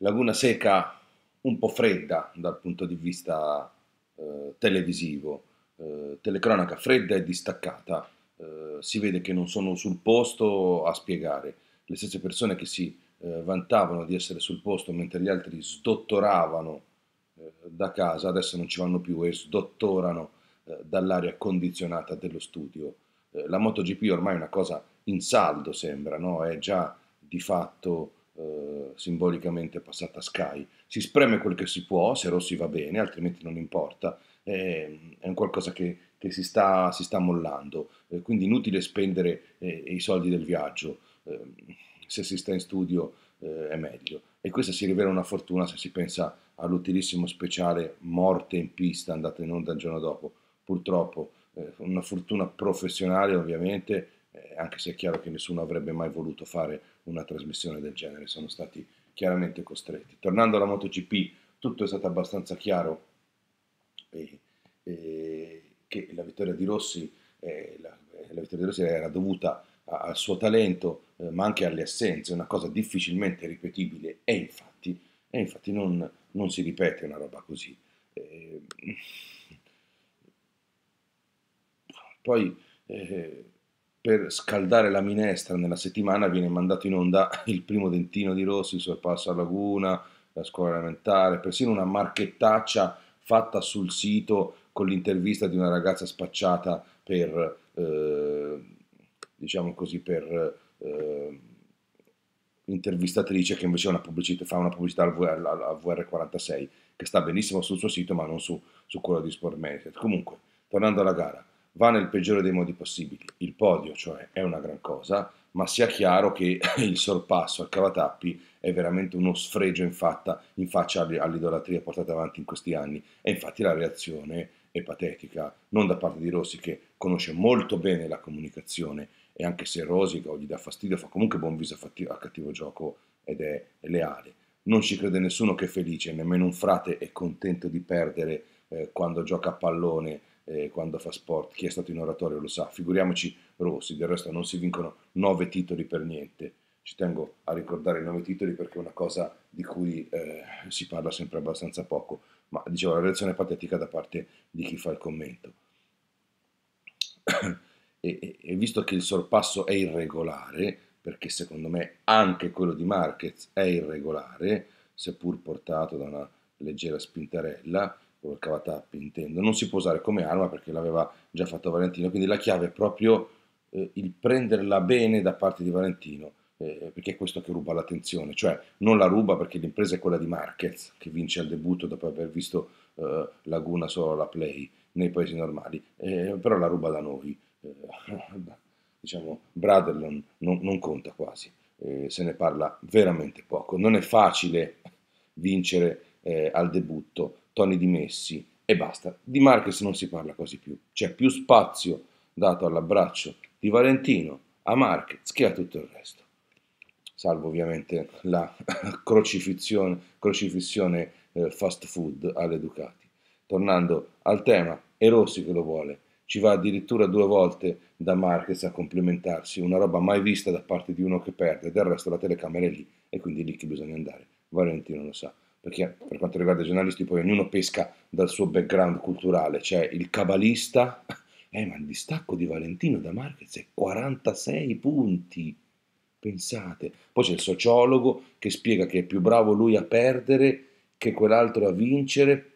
Laguna Seca un po' fredda dal punto di vista eh, televisivo, eh, telecronaca fredda e distaccata. Eh, si vede che non sono sul posto a spiegare. Le stesse persone che si eh, vantavano di essere sul posto mentre gli altri sdottoravano eh, da casa, adesso non ci vanno più e sdottorano eh, dall'aria condizionata dello studio. la MotoGP ormai è una cosa in saldo, sembra, no? è già di fatto eh, simbolicamente passata Sky. Si spreme quel che si può, se Rossi va bene, altrimenti non importa, è un qualcosa che, che si, sta, si, sta, mollando, eh, quindi inutile spendere eh, i soldi del viaggio, se si sta in studio è meglio. E questa si rivela una fortuna se si pensa all'utilissimo speciale Morte in pista, andata in onda il giorno dopo, purtroppo una fortuna professionale ovviamente, anche se è chiaro che nessuno avrebbe mai voluto fare una trasmissione del genere, sono stati chiaramente costretti. Tornando alla MotoGP, tutto è stato abbastanza chiaro e, e, che la vittoria di Rossi, eh, la, eh, la vittoria di Rossi era dovuta a, al suo talento, eh, ma anche alle assenze, una cosa difficilmente ripetibile e infatti, e infatti non, non, si ripete una roba così. Eh, poi eh, per scaldare la minestra nella settimana viene mandato in onda il primo dentino di Rossi, il sorpasso a Laguna, la scuola elementare, persino una marchettaccia fatta sul sito con l'intervista di una ragazza spacciata per, eh, diciamo così, per eh, intervistatrice che invece una fa una pubblicità al VR, al VR46 che sta benissimo sul suo sito ma non su, su quello di Sport Management. Comunque, tornando alla gara, va nel peggiore dei modi possibili. Il podio, cioè, è una gran cosa, ma sia chiaro che il sorpasso al cavatappi è veramente uno sfregio in, fatta, in faccia all'idolatria portata avanti in questi anni e infatti la reazione è patetica, non da parte di Rossi che conosce molto bene la comunicazione e anche se rosica o gli dà fastidio fa comunque buon viso a cattivo gioco ed è leale. Non ci crede nessuno che è felice, nemmeno un frate è contento di perdere eh, quando gioca a pallone eh, quando fa sport, chi è stato in oratorio lo sa, figuriamoci Rossi, del resto non si vincono nove titoli per niente. Ci tengo a ricordare i nove titoli perché è una cosa di cui eh, si parla sempre abbastanza poco, ma dicevo la reazione patetica da parte di chi fa il commento. e, e, e visto che il sorpasso è irregolare, perché secondo me anche quello di Marquez è irregolare, seppur portato da una leggera spintarella, con il cavatappi intendo, non si può usare come arma perché l'aveva già fatto Valentino, quindi la chiave è proprio eh, il prenderla bene da parte di Valentino, eh, perché è questo che ruba l'attenzione, cioè non la ruba perché l'impresa è quella di Marquez, che vince al debutto dopo aver visto eh, Laguna solo alla play nei paesi normali, eh, però la ruba da noi, eh, diciamo Braderlon non, non, conta quasi, eh, se ne parla veramente poco, non è facile vincere al debutto, Tony Di Messi e basta. Di Marquez non si parla quasi più, c'è più spazio dato all'abbraccio di Valentino a Marquez che a tutto il resto. Salvo ovviamente la crocifissione, crocifissione eh, fast food alle Ducati. Tornando al tema, è Rossi che lo vuole. Ci va addirittura due volte da Marquez a complimentarsi, una roba mai vista da parte di uno che perde, del resto la telecamera è lì e quindi è lì che bisogna andare. Valentino lo sa perché per quanto riguarda i giornalisti poi ognuno pesca dal suo background culturale, c'è il cabalista, eh ma il distacco di Valentino da Marquez è 46 punti, pensate, poi c'è il sociologo che spiega che è più bravo lui a perdere che quell'altro a vincere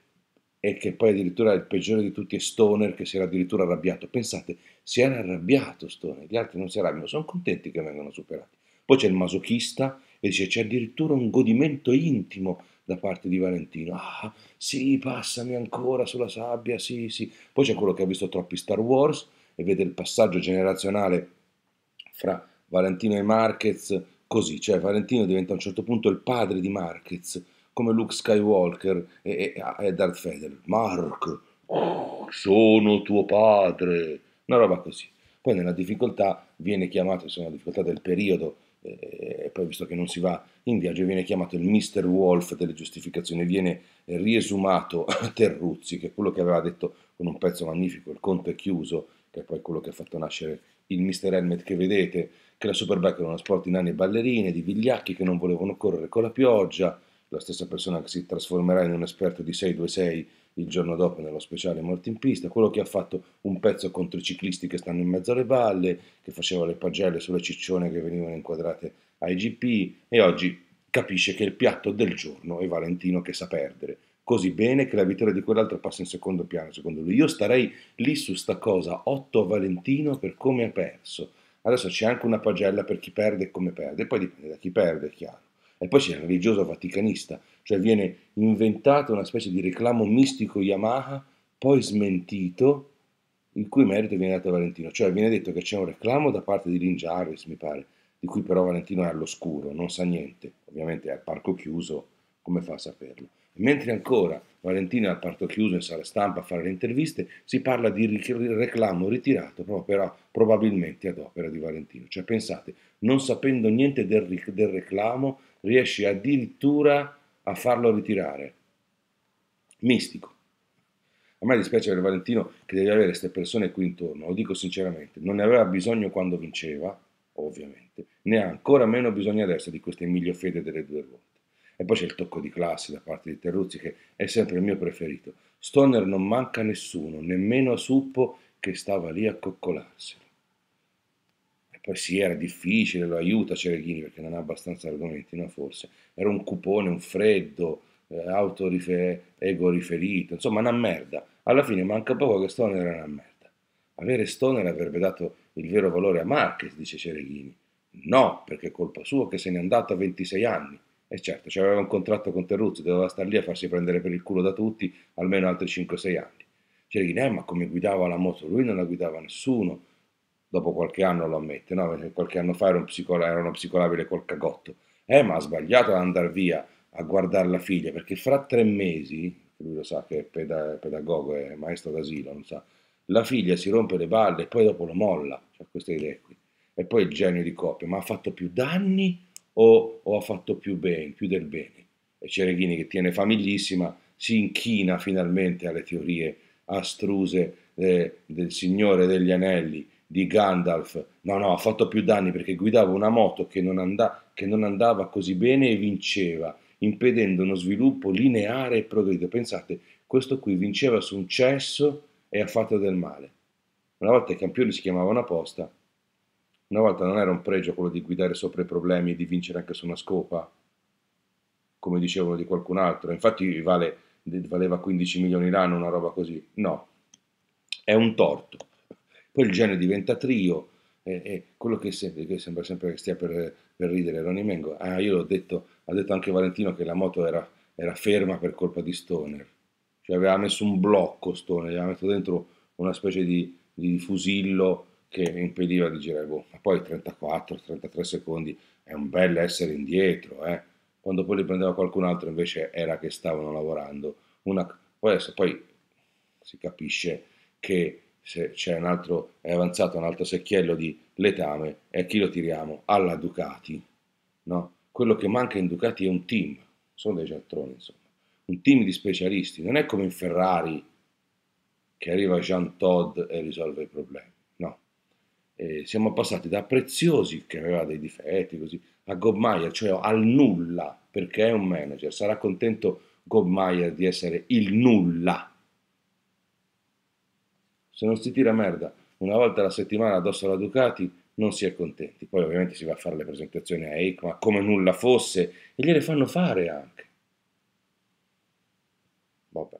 e che poi addirittura il peggiore di tutti è Stoner che si era addirittura arrabbiato, pensate, si era arrabbiato Stoner, gli altri non si arrabbiano, sono contenti che vengano superati. Poi c'è il masochista e dice c'è addirittura un godimento intimo da parte di Valentino. Ah, sì, passami ancora sulla sabbia, sì, sì. Poi c'è quello che ha visto troppi Star Wars e vede il passaggio generazionale fra Valentino e Marquez così, cioè Valentino diventa a un certo punto il padre di Marquez, come Luke Skywalker e, e, e Darth Vader. Mark, oh, sono tuo padre. Una roba così. Poi nella difficoltà viene chiamato, insomma, la difficoltà del periodo eh, e poi visto che non si va in viaggio viene chiamato il Mr. Wolf delle giustificazioni, viene riesumato Terruzzi, che è quello che aveva detto con un pezzo magnifico, il conto è chiuso, che è poi quello che ha fatto nascere il Mr. Helmet che vedete, che la Superbike era uno sport di nani e ballerine, di vigliacchi che non volevano correre con la pioggia, la stessa persona che si trasformerà in un esperto di 626 il giorno dopo nello speciale Morti in pista, quello che ha fatto un pezzo contro i ciclisti che stanno in mezzo alle valle, che faceva le pagelle sulle ciccione che venivano inquadrate ai GP e oggi capisce che il piatto del giorno è Valentino che sa perdere così bene che la vittoria di quell'altro passa in secondo piano, secondo lui. Io starei lì su sta cosa, 8 a Valentino per come ha perso. Adesso c'è anche una pagella per chi perde e come perde, poi dipende da chi perde, è chiaro. E poi c'è il religioso vaticanista cioè viene inventata una specie di reclamo mistico Yamaha, poi smentito, il cui merito viene dato a Valentino, cioè viene detto che c'è un reclamo da parte di Lynn Jarvis, mi pare, di cui però Valentino è all'oscuro, non sa niente, ovviamente è al parco chiuso, come fa a saperlo? Mentre ancora Valentino è al parco chiuso in sala stampa a fare le interviste, si parla di reclamo ritirato proprio però, probabilmente ad opera di Valentino. Cioè pensate, non sapendo niente del, del reclamo, riesce addirittura a a farlo ritirare. Mistico. A me dispiace per Valentino che deve avere queste persone qui intorno, lo dico sinceramente, non ne aveva bisogno quando vinceva, ovviamente, ne ha ancora meno bisogno adesso di questo Emilio Fede delle due ruote. E poi c'è il tocco di classe da parte di Terruzzi che è sempre il mio preferito. Stoner non manca nessuno, nemmeno a Suppo che stava lì a coccolarselo poi sì, era difficile, lo aiuta Cereghini perché non ha abbastanza argomenti, no forse, era un cupone, un freddo, eh, autorife- ego riferito, insomma una merda. Alla fine manca poco che Stoner era una merda. Avere Stoner avrebbe dato il vero valore a Marquez, dice Cereghini. No, perché è colpa sua che se n'è andato a 26 anni. E certo, c'aveva un contratto con Terruzzi, doveva star lì a farsi prendere per il culo da tutti almeno altri 5-6 anni. Cereghini, eh, ma come guidava la moto? Lui non la guidava nessuno dopo qualche anno lo ammette, no? Perché cioè, qualche anno fa era, un psicola- era una psicolabile col cagotto. Eh, ma ha sbagliato ad andare via a guardare la figlia, perché fra tre mesi, lui lo sa che è peda- pedagogo, è maestro d'asilo, non sa, la figlia si rompe le balle e poi dopo lo molla, cioè queste idee qui. E poi il genio di coppia, ma ha fatto più danni o, o ha fatto più bene, più del bene? E Cereghini che tiene famiglissima si inchina finalmente alle teorie astruse eh, del Signore degli Anelli di Gandalf. No, no, ha fatto più danni perché guidava una moto che non, andava, che non andava così bene e vinceva, impedendo uno sviluppo lineare e progredito. Pensate, questo qui vinceva su un cesso e ha fatto del male. Una volta i campioni si chiamavano apposta, una volta non era un pregio quello di guidare sopra i problemi e di vincere anche su una scopa, come dicevano di qualcun altro. Infatti vale, valeva 15 milioni l'anno una roba così. No, è un torto. Poi il genere diventa trio, e, e quello che, sempre, che, sembra sempre che stia per, per ridere Ronnie Mengo. Ah, io l'ho detto, ha detto anche Valentino che la moto era, era ferma per colpa di Stoner. Cioè aveva messo un blocco Stoner, aveva messo dentro una specie di, di fusillo che impediva di girare. Boh, ma poi 34-33 secondi è un bel essere indietro, eh. Quando poi li prendeva qualcun altro invece era che stavano lavorando. Una... Poi adesso poi si capisce che se c'è un altro, è avanzato un altro secchiello di letame e a chi lo tiriamo? Alla Ducati, no? Quello che manca in Ducati è un team, sono dei cialtroni insomma, un team di specialisti, non è come in Ferrari che arriva Jean Todd e risolve i problemi, no? E siamo passati da Preziosi che aveva dei difetti così, a Gobmaier, cioè al nulla, perché è un manager, sarà contento Gobmaier di essere il nulla, se non si tira merda una volta alla settimana addosso alla Ducati, non si è contenti. Poi ovviamente si va a fare le presentazioni a EICMA come nulla fosse e gliele fanno fare anche. Vabbè.